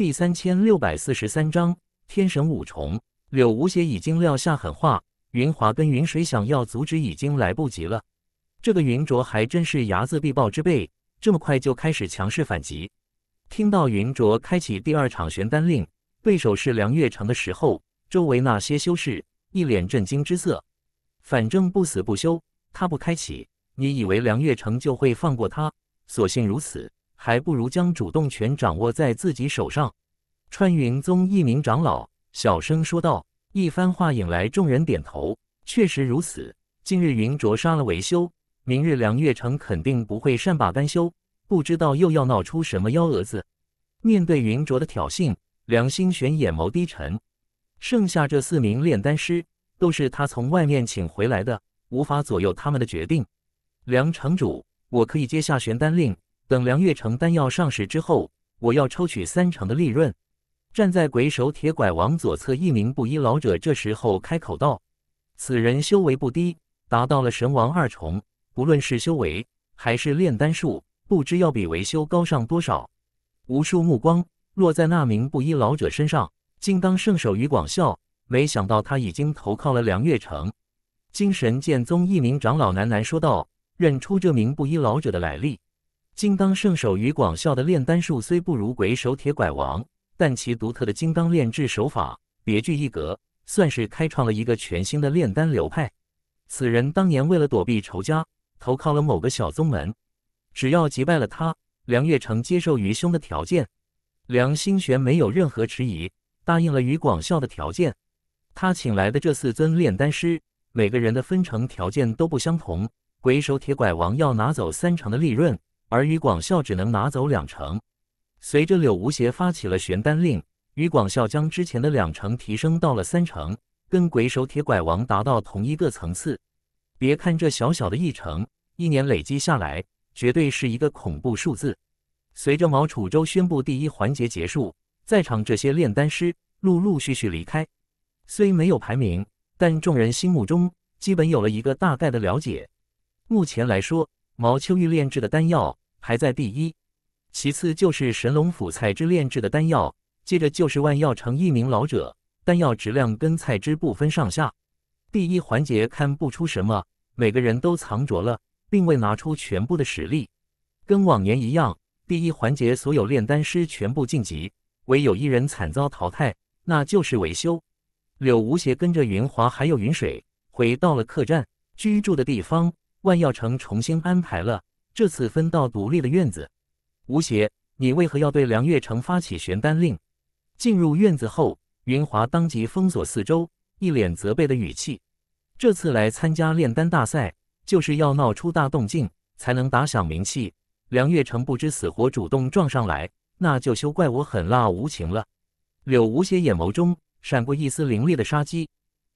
第三千六百四十三章天神五重。柳无邪已经撂下狠话，云华跟云水想要阻止已经来不及了。这个云卓还真是睚眦必报之辈，这么快就开始强势反击。听到云卓开启第二场玄丹令，对手是梁月城的时候，周围那些修士一脸震惊之色。反正不死不休，他不开启，你以为梁月城就会放过他？所幸如此。还不如将主动权掌握在自己手上。”穿云宗一名长老小声说道。一番话引来众人点头。确实如此。今日云卓杀了维修，明日梁月城肯定不会善罢甘休，不知道又要闹出什么幺蛾子。面对云卓的挑衅，梁心玄眼眸低沉。剩下这四名炼丹师都是他从外面请回来的，无法左右他们的决定。梁城主，我可以接下玄丹令。等梁月成丹药上市之后，我要抽取三成的利润。站在鬼手铁拐王左侧一名布衣老者，这时候开口道：“此人修为不低，达到了神王二重。不论是修为还是炼丹术，不知要比维修高上多少。”无数目光落在那名布衣老者身上。竟当圣手于广笑，没想到他已经投靠了梁月成。精神剑宗一名长老喃喃说道：“认出这名布衣老者的来历。”金刚圣手于广孝的炼丹术虽不如鬼手铁拐王，但其独特的金刚炼制手法别具一格，算是开创了一个全新的炼丹流派。此人当年为了躲避仇家，投靠了某个小宗门。只要击败了他，梁月成接受于兄的条件。梁兴玄没有任何迟疑，答应了于广孝的条件。他请来的这四尊炼丹师，每个人的分成条件都不相同。鬼手铁拐王要拿走三成的利润。而于广孝只能拿走两成。随着柳无邪发起了玄丹令，于广孝将之前的两成提升到了三成，跟鬼手铁拐王达到同一个层次。别看这小小的一成，一年累积下来，绝对是一个恐怖数字。随着毛楚州宣布第一环节结束，在场这些炼丹师陆陆续续离开。虽没有排名，但众人心目中基本有了一个大概的了解。目前来说，毛秋玉炼制的丹药。排在第一，其次就是神龙府菜之炼制的丹药，接着就是万药城一名老者，丹药质量跟菜之不分上下。第一环节看不出什么，每个人都藏着了，并未拿出全部的实力。跟往年一样，第一环节所有炼丹师全部晋级，唯有一人惨遭淘汰，那就是维修。柳无邪跟着云华还有云水回到了客栈居住的地方，万药城重新安排了。这次分到独立的院子，吴邪，你为何要对梁月成发起玄丹令？进入院子后，云华当即封锁四周，一脸责备的语气。这次来参加炼丹大赛，就是要闹出大动静，才能打响名气。梁月成不知死活，主动撞上来，那就休怪我狠辣无情了。柳无邪眼眸中闪过一丝凌厉的杀机。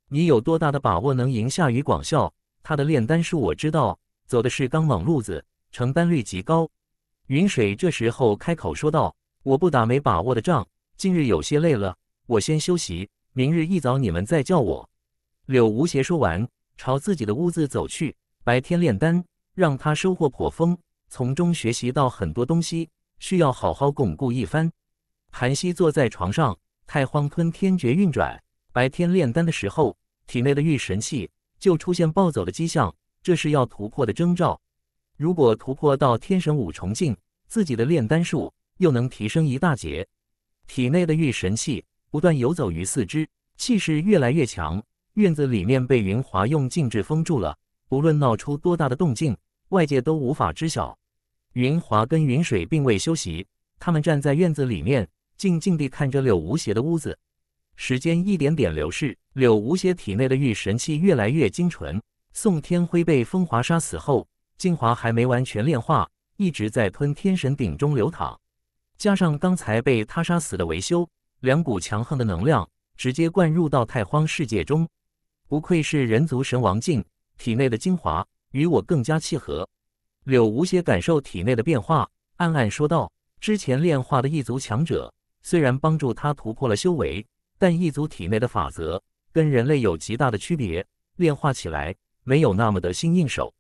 你有多大的把握能赢下于广孝？他的炼丹术我知道，走的是刚猛路子。成丹率极高。云水这时候开口说道：“我不打没把握的仗。今日有些累了，我先休息，明日一早你们再叫我。”柳无邪说完，朝自己的屋子走去。白天炼丹，让他收获颇丰，从中学习到很多东西，需要好好巩固一番。韩熙坐在床上，太荒吞天诀运转。白天炼丹的时候，体内的御神器就出现暴走的迹象，这是要突破的征兆。如果突破到天神五重境，自己的炼丹术又能提升一大截。体内的玉神器不断游走于四肢，气势越来越强。院子里面被云华用禁制封住了，不论闹出多大的动静，外界都无法知晓。云华跟云水并未休息，他们站在院子里面，静静地看着柳无邪的屋子。时间一点点流逝，柳无邪体内的玉神器越来越精纯。宋天辉被风华杀死后。精华还没完全炼化，一直在吞天神鼎中流淌。加上刚才被他杀死的维修，两股强横的能量直接灌入到太荒世界中。不愧是人族神王境，体内的精华与我更加契合。柳无邪感受体内的变化，暗暗说道：“之前炼化的异族强者虽然帮助他突破了修为，但异族体内的法则跟人类有极大的区别，炼化起来没有那么得心应手。”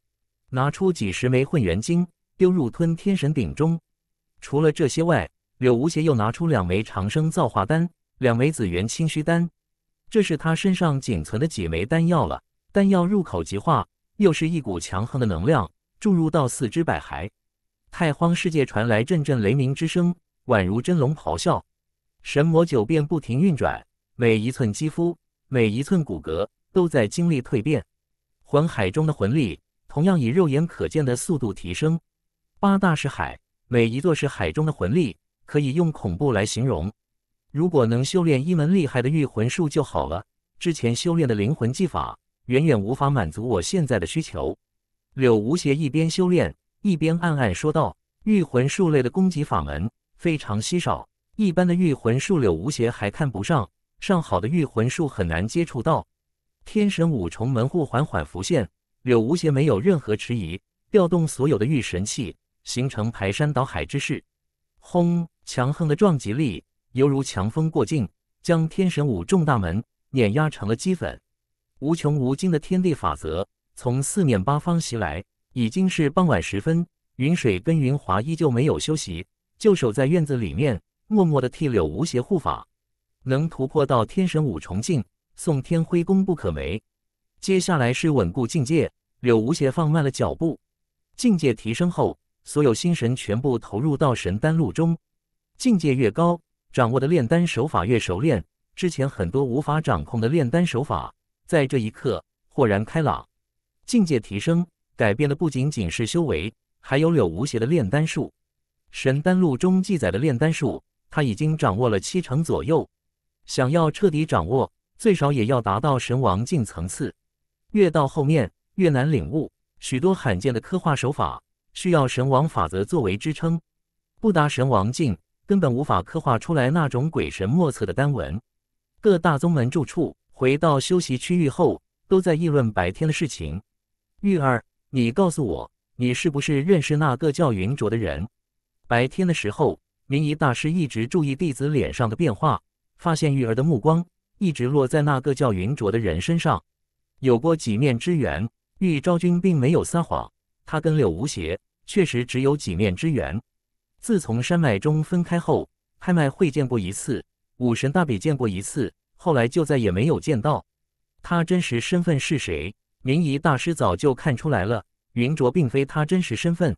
拿出几十枚混元晶，丢入吞天神鼎中。除了这些外，柳无邪又拿出两枚长生造化丹，两枚紫元清虚丹。这是他身上仅存的几枚丹药了。丹药入口即化，又是一股强横的能量注入到四肢百骸。太荒世界传来阵阵雷鸣之声，宛如真龙咆哮。神魔九变不停运转，每一寸肌肤，每一寸骨骼都在经历蜕变。魂海中的魂力。同样以肉眼可见的速度提升，八大是海，每一座是海中的魂力，可以用恐怖来形容。如果能修炼一门厉害的御魂术就好了。之前修炼的灵魂技法远远无法满足我现在的需求。柳无邪一边修炼，一边暗暗说道：“御魂术类的攻击法门非常稀少，一般的御魂术柳无邪还看不上，上好的御魂术很难接触到。”天神五重门户缓缓浮现。柳无邪没有任何迟疑，调动所有的御神器，形成排山倒海之势，轰！强横的撞击力犹如强风过境，将天神武重大门碾压成了齑粉。无穷无尽的天地法则从四面八方袭来。已经是傍晚时分，云水跟云华依旧没有休息，就守在院子里面，默默的替柳无邪护法。能突破到天神武重境，宋天辉功不可没。接下来是稳固境界。柳无邪放慢了脚步，境界提升后，所有心神全部投入到神丹录中。境界越高，掌握的炼丹手法越熟练。之前很多无法掌控的炼丹手法，在这一刻豁然开朗。境界提升，改变的不仅仅是修为，还有柳无邪的炼丹术。神丹录中记载的炼丹术，他已经掌握了七成左右。想要彻底掌握，最少也要达到神王境层次。越到后面越难领悟，许多罕见的刻画手法需要神王法则作为支撑，不达神王境根本无法刻画出来那种鬼神莫测的丹纹。各大宗门住处回到休息区域后，都在议论白天的事情。玉儿，你告诉我，你是不是认识那个叫云卓的人？白天的时候，明仪大师一直注意弟子脸上的变化，发现玉儿的目光一直落在那个叫云卓的人身上。有过几面之缘，玉昭君并没有撒谎，他跟柳无邪确实只有几面之缘。自从山脉中分开后，拍卖会见过一次，武神大比见过一次，后来就再也没有见到。他真实身份是谁？明仪大师早就看出来了，云卓并非他真实身份。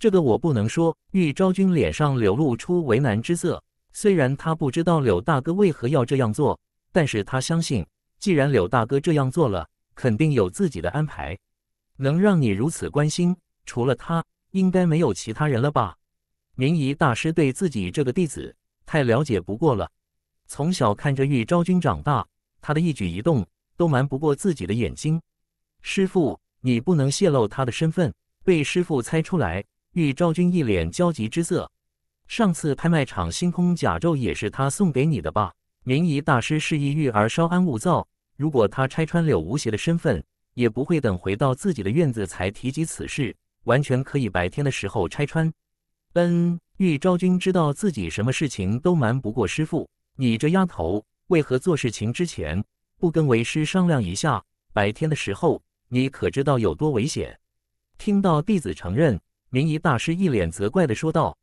这个我不能说。玉昭君脸上流露出为难之色，虽然他不知道柳大哥为何要这样做，但是他相信，既然柳大哥这样做了。肯定有自己的安排，能让你如此关心，除了他，应该没有其他人了吧？明仪大师对自己这个弟子太了解不过了，从小看着玉昭君长大，他的一举一动都瞒不过自己的眼睛。师傅，你不能泄露他的身份，被师傅猜出来。玉昭君一脸焦急之色。上次拍卖场星空甲胄也是他送给你的吧？明仪大师示意玉儿稍安勿躁。如果他拆穿柳无邪的身份，也不会等回到自己的院子才提及此事，完全可以白天的时候拆穿。嗯，玉昭君知道自己什么事情都瞒不过师父，你这丫头为何做事情之前不跟为师商量一下？白天的时候你可知道有多危险？听到弟子承认，明仪大师一脸责怪的说道：“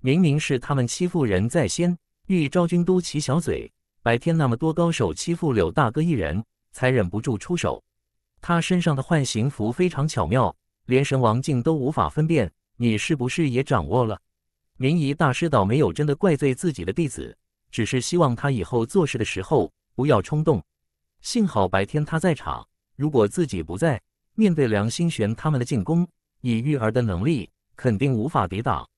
明明是他们欺负人在先。”玉昭君嘟起小嘴。白天那么多高手欺负柳大哥一人，才忍不住出手。他身上的幻形符非常巧妙，连神王境都无法分辨。你是不是也掌握了？明仪大师倒没有真的怪罪自己的弟子，只是希望他以后做事的时候不要冲动。幸好白天他在场，如果自己不在，面对梁心玄他们的进攻，以玉儿的能力肯定无法抵挡。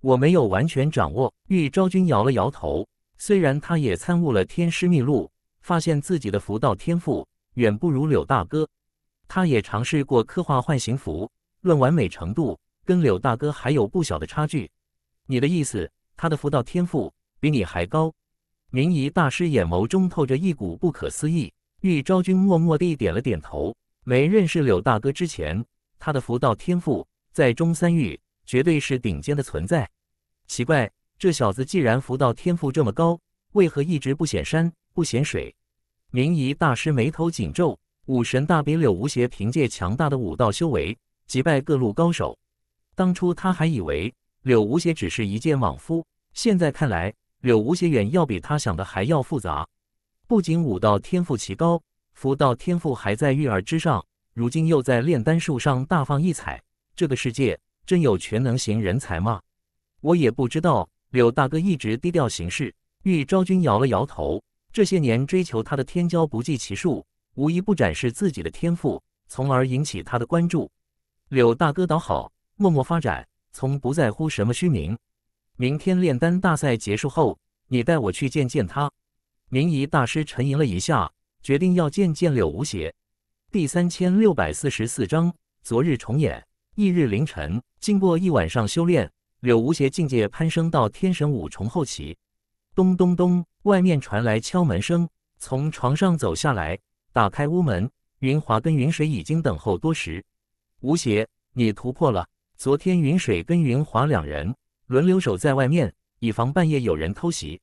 我没有完全掌握。玉昭君摇了摇头。虽然他也参悟了天师秘录，发现自己的符道天赋远不如柳大哥。他也尝试过刻画幻形符，论完美程度，跟柳大哥还有不小的差距。你的意思，他的符道天赋比你还高？明仪大师眼眸中透着一股不可思议。玉昭君默默地点了点头。没认识柳大哥之前，他的符道天赋在中三域绝对是顶尖的存在。奇怪。这小子既然符道天赋这么高，为何一直不显山不显水？明仪大师眉头紧皱。武神大比，柳无邪凭借强大的武道修为击败各路高手。当初他还以为柳无邪只是一介莽夫，现在看来，柳无邪远要比他想的还要复杂。不仅武道天赋奇高，符道天赋还在育儿之上，如今又在炼丹术上大放异彩。这个世界真有全能型人才吗？我也不知道。柳大哥一直低调行事，玉昭君摇了摇头。这些年追求他的天骄不计其数，无一不展示自己的天赋，从而引起他的关注。柳大哥倒好，默默发展，从不在乎什么虚名。明天炼丹大赛结束后，你带我去见见他。明仪大师沉吟了一下，决定要见见柳无邪。第三千六百四十四章：昨日重演。翌日凌晨，经过一晚上修炼。柳无邪境界攀升到天神五重后期。咚咚咚，外面传来敲门声。从床上走下来，打开屋门，云华跟云水已经等候多时。吴邪，你突破了。昨天云水跟云华两人轮流守在外面，以防半夜有人偷袭。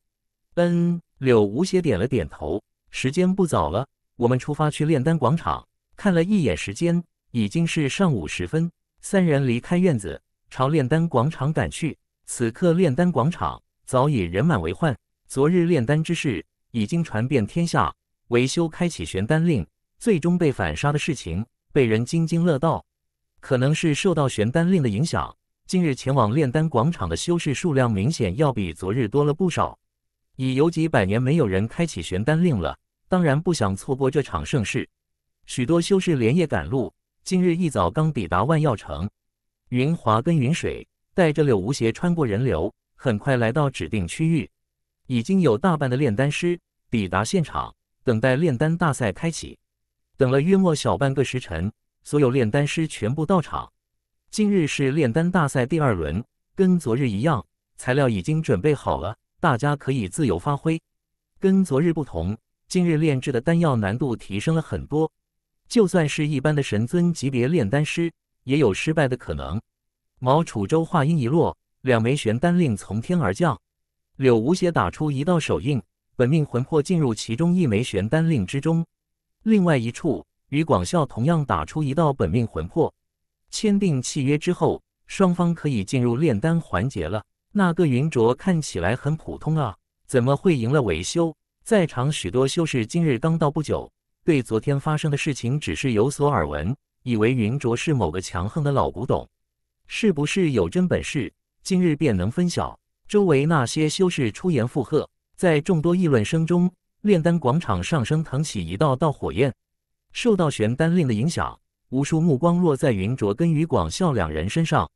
嗯，柳无邪点了点头。时间不早了，我们出发去炼丹广场。看了一眼时间，已经是上午时分。三人离开院子。朝炼丹广场赶去。此刻炼丹广场早已人满为患。昨日炼丹之事已经传遍天下，维修开启玄丹令，最终被反杀的事情被人津津乐道。可能是受到玄丹令的影响，今日前往炼丹广场的修士数量明显要比昨日多了不少。已有几百年没有人开启玄丹令了，当然不想错过这场盛事。许多修士连夜赶路，今日一早刚抵达万药城。云华跟云水带着柳无邪穿过人流，很快来到指定区域。已经有大半的炼丹师抵达现场，等待炼丹大赛开启。等了约莫小半个时辰，所有炼丹师全部到场。今日是炼丹大赛第二轮，跟昨日一样，材料已经准备好了，大家可以自由发挥。跟昨日不同，今日炼制的丹药难度提升了很多，就算是一般的神尊级别炼丹师。也有失败的可能。毛楚州话音一落，两枚玄丹令从天而降。柳无邪打出一道手印，本命魂魄进入其中一枚玄丹令之中。另外一处，与广孝同样打出一道本命魂魄，签订契约之后，双方可以进入炼丹环节了。那个云卓看起来很普通啊，怎么会赢了维修？在场许多修士今日刚到不久，对昨天发生的事情只是有所耳闻。以为云卓是某个强横的老古董，是不是有真本事？今日便能分晓。周围那些修士出言附和，在众多议论声中，炼丹广场上升腾起一道道火焰。受到玄丹令的影响，无数目光落在云卓跟于广孝两人身上。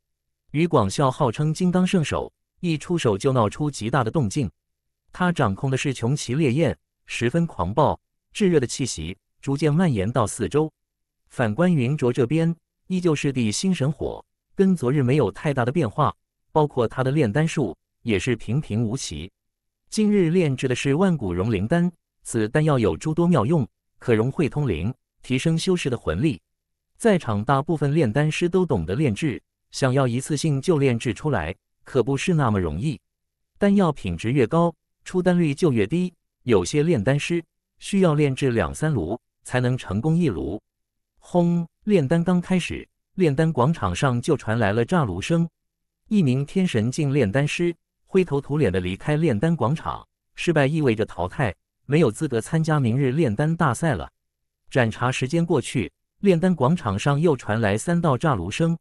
于广孝号称金刚圣手，一出手就闹出极大的动静。他掌控的是穷奇烈焰，十分狂暴，炙热的气息逐渐蔓延到四周。反观云卓这边，依旧是地心神火，跟昨日没有太大的变化。包括他的炼丹术也是平平无奇。今日炼制的是万古融灵丹，此丹药有诸多妙用，可融汇通灵，提升修士的魂力。在场大部分炼丹师都懂得炼制，想要一次性就炼制出来，可不是那么容易。丹药品质越高，出丹率就越低。有些炼丹师需要炼制两三炉才能成功一炉。轰！炼丹刚开始，炼丹广场上就传来了炸炉声。一名天神境炼丹师灰头土脸的离开炼丹广场，失败意味着淘汰，没有资格参加明日炼丹大赛了。盏茶时间过去，炼丹广场上又传来三道炸炉声。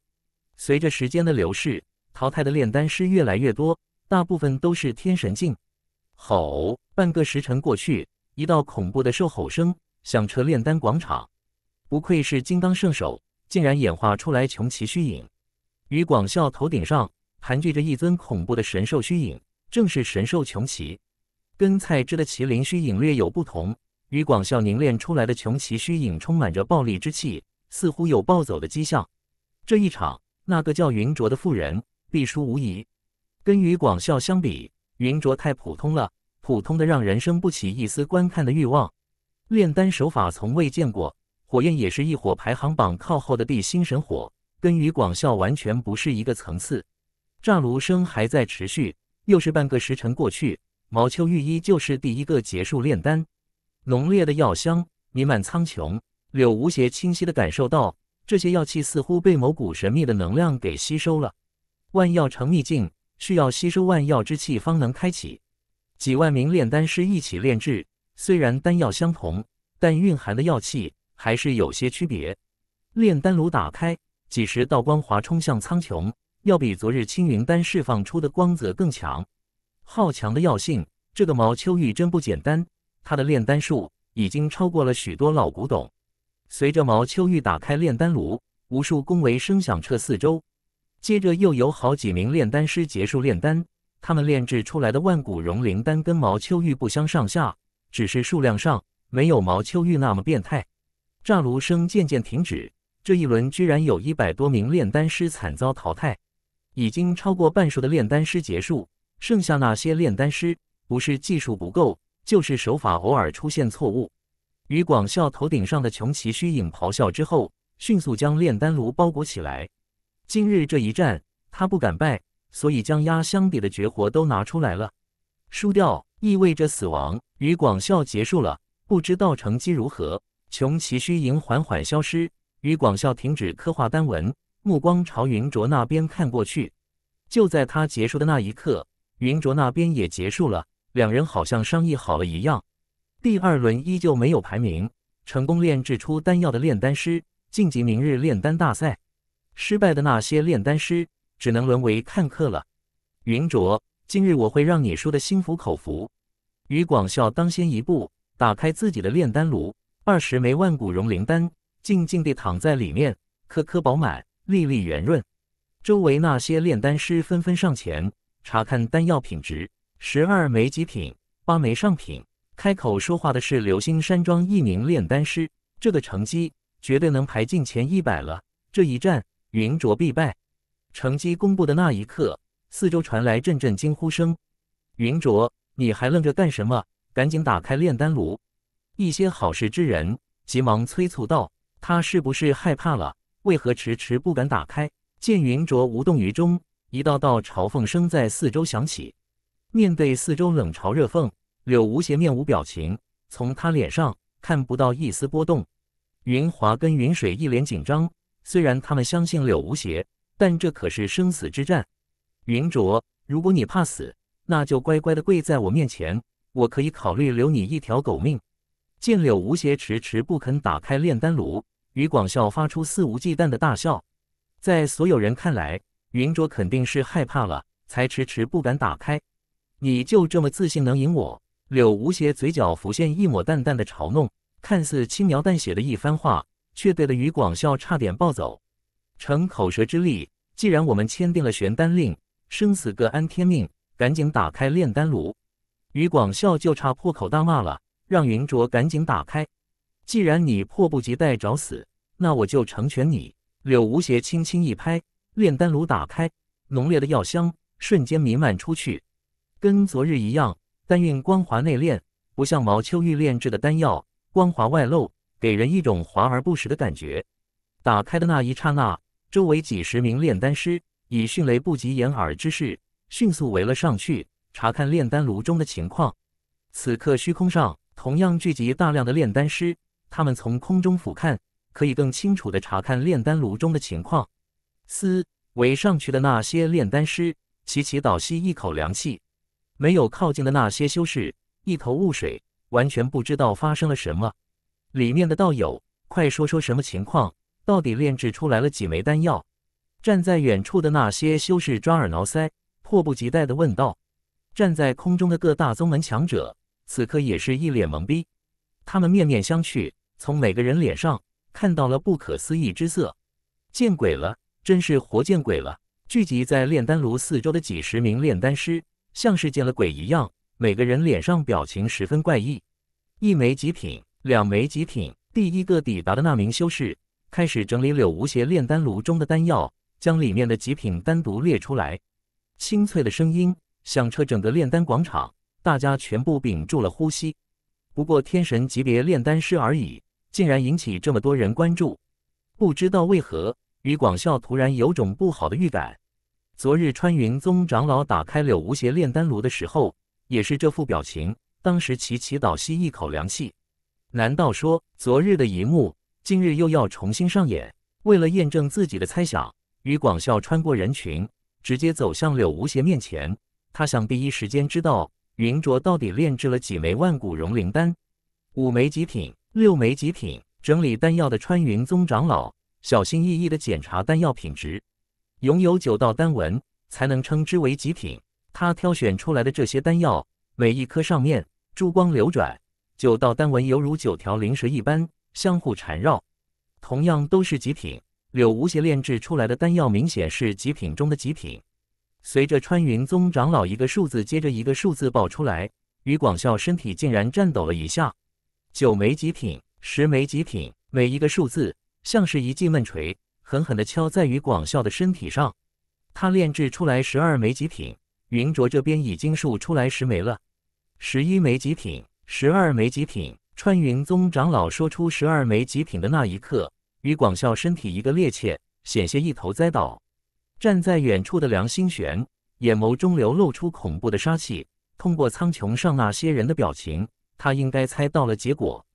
随着时间的流逝，淘汰的炼丹师越来越多，大部分都是天神境。吼！半个时辰过去，一道恐怖的兽吼声响彻炼丹广场。不愧是金刚圣手，竟然演化出来穷奇虚影。于广孝头顶上盘踞着一尊恐怖的神兽虚影，正是神兽穷奇，跟蔡芝的麒麟虚影略有不同。于广孝凝练出来的穷奇虚影充满着暴力之气，似乎有暴走的迹象。这一场，那个叫云卓的妇人必输无疑。跟于广孝相比，云卓太普通了，普通的让人生不起一丝观看的欲望。炼丹手法从未见过。火焰也是一火排行榜靠后的地心神火，跟与广孝完全不是一个层次。炸炉声还在持续，又是半个时辰过去，毛秋玉依旧是第一个结束炼丹。浓烈的药香弥漫苍穹，柳无邪清晰的感受到，这些药气似乎被某股神秘的能量给吸收了。万药成秘境需要吸收万药之气方能开启，几万名炼丹师一起炼制，虽然丹药相同，但蕴含的药气。还是有些区别。炼丹炉打开，几十道光华冲向苍穹，要比昨日青云丹释放出的光泽更强。好强的药性！这个毛秋玉真不简单，他的炼丹术已经超过了许多老古董。随着毛秋玉打开炼丹炉，无数恭维声响彻四周。接着又有好几名炼丹师结束炼丹，他们炼制出来的万古融灵丹跟毛秋玉不相上下，只是数量上没有毛秋玉那么变态。炸炉声渐渐停止，这一轮居然有一百多名炼丹师惨遭淘汰，已经超过半数的炼丹师结束。剩下那些炼丹师，不是技术不够，就是手法偶尔出现错误。于广孝头顶上的穷奇虚影咆哮之后，迅速将炼丹炉包裹起来。今日这一战，他不敢败，所以将压箱底的绝活都拿出来了。输掉意味着死亡。于广孝结束了，不知道成绩如何。穷奇虚影缓缓消失，于广孝停止刻画丹纹，目光朝云卓那边看过去。就在他结束的那一刻，云卓那边也结束了，两人好像商议好了一样。第二轮依旧没有排名，成功炼制出丹药的炼丹师晋级明日炼丹大赛，失败的那些炼丹师只能沦为看客了。云卓，今日我会让你输的心服口服。于广孝当先一步打开自己的炼丹炉。二十枚万古融灵丹静静地躺在里面，颗颗饱满，粒粒圆润。周围那些炼丹师纷纷上前查看丹药品质。十二枚极品，八枚上品。开口说话的是流星山庄一名炼丹师，这个成绩绝对能排进前一百了。这一战，云卓必败。成绩公布的那一刻，四周传来阵阵惊呼声。云卓，你还愣着干什么？赶紧打开炼丹炉！一些好事之人急忙催促道：“他是不是害怕了？为何迟迟不敢打开？”见云卓无动于衷，一道道嘲讽声在四周响起。面对四周冷嘲热讽，柳无邪面无表情，从他脸上看不到一丝波动。云华跟云水一脸紧张，虽然他们相信柳无邪，但这可是生死之战。云卓，如果你怕死，那就乖乖的跪在我面前，我可以考虑留你一条狗命。见柳无邪迟迟不肯打开炼丹炉，于广笑发出肆无忌惮的大笑。在所有人看来，云卓肯定是害怕了，才迟迟不敢打开。你就这么自信能赢我？柳无邪嘴角浮现一抹淡淡的嘲弄，看似轻描淡写的一番话，却惹得于广笑差点暴走。逞口舌之力，既然我们签订了玄丹令，生死各安天命，赶紧打开炼丹炉！于广笑就差破口大骂了。让云卓赶紧打开。既然你迫不及待找死，那我就成全你。柳无邪轻轻一拍炼丹炉，打开，浓烈的药香瞬间弥漫出去，跟昨日一样，丹韵光滑内敛，不像毛秋玉炼制的丹药光滑外露，给人一种华而不实的感觉。打开的那一刹那，周围几十名炼丹师以迅雷不及掩耳之势迅速围了上去，查看炼丹炉中的情况。此刻虚空上。同样聚集大量的炼丹师，他们从空中俯瞰，可以更清楚地查看炼丹炉中的情况。嘶，围上去的那些炼丹师齐齐倒吸一口凉气，没有靠近的那些修士一头雾水，完全不知道发生了什么。里面的道友，快说说什么情况？到底炼制出来了几枚丹药？站在远处的那些修士抓耳挠腮，迫不及待地问道。站在空中的各大宗门强者。此刻也是一脸懵逼，他们面面相觑，从每个人脸上看到了不可思议之色。见鬼了，真是活见鬼了！聚集在炼丹炉四周的几十名炼丹师，像是见了鬼一样，每个人脸上表情十分怪异。一枚极品，两枚极品。第一个抵达的那名修士开始整理柳无邪炼丹炉中的丹药，将里面的极品单独列出来。清脆的声音响彻整个炼丹广场。大家全部屏住了呼吸。不过天神级别炼丹师而已，竟然引起这么多人关注，不知道为何，于广孝突然有种不好的预感。昨日穿云宗长老打开柳无邪炼丹炉的时候，也是这副表情。当时齐齐倒吸一口凉气。难道说昨日的一幕，今日又要重新上演？为了验证自己的猜想，于广孝穿过人群，直接走向柳无邪面前。他想第一时间知道。云卓到底炼制了几枚万古融灵丹？五枚极品，六枚极品。整理丹药的穿云宗长老小心翼翼地检查丹药品质，拥有九道丹纹才能称之为极品。他挑选出来的这些丹药，每一颗上面珠光流转，九道丹纹犹如九条灵蛇一般相互缠绕。同样都是极品，柳无邪炼制出来的丹药明显是极品中的极品。随着穿云宗长老一个数字接着一个数字报出来，于广孝身体竟然颤抖了一下。九枚极品，十枚极品，每一个数字像是一记闷锤，狠狠地敲在于广孝的身体上。他炼制出来十二枚极品，云卓这边已经数出来十枚了。十一枚极品，十二枚极品。穿云宗长老说出十二枚极品的那一刻，于广孝身体一个趔趄，险些一头栽倒。站在远处的梁心玄，眼眸中流露出恐怖的杀气。通过苍穹上那些人的表情，他应该猜到了结果。